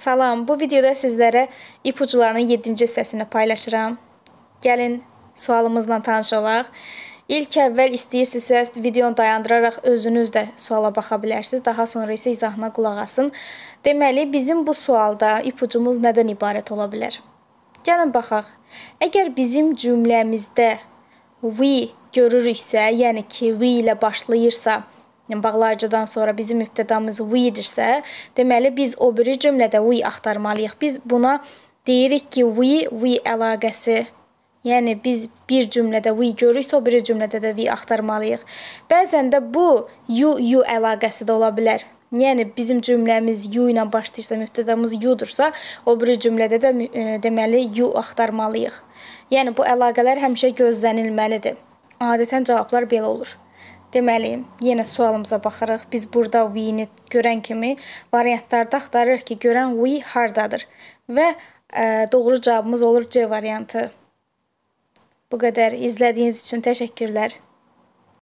Salam, bu videoda sizlərə ipuclarının 7-ci hissəsini paylaşıram. Gəlin, sualımızla tanış olaq. İlk əvvəl istəyirsinizsə videonu dayandıraraq özünüz də suala baxa bilərsiniz. Daha sonra isə izahına qulaq asın. Deməli, bizim bu sualda ipucumuz nədən ibarət ola bilər? Gəlin baxaq. Əgər bizim cümləmizdə we görürüksə, yəni ki, we ilə başlayırsa, yəni bağlayıcıdan sonra bizim mübtədamız we-dirsə, deməli biz o biri cümlədə we axtarmalıyıq. Biz buna deyirik ki, we, we əlaqəsi Yəni biz bir cümlədə we görürüksə, o biri cümlədə də we axtarmalıyıq. Bəzən də bu you you əlaqəsi də ola bilər. Yəni bizim cümləmiz you ilə başlayırsa, mübtədamız you-dursa, o biri cümlədə də e, deməli you axtarmalıyıq. Yəni bu əlaqələr həmişə gözlənilməlidir. Adətən cavablar belə olur. Deməli, yenə sualımıza baxarıq. Biz burada we-ni görən kimi variantlarda axtarırıq ki, görən we hardadır. Və ə, e, doğru cavabımız olur C variantı. Bu qədər izlədiyiniz üçün təşəkkürlər.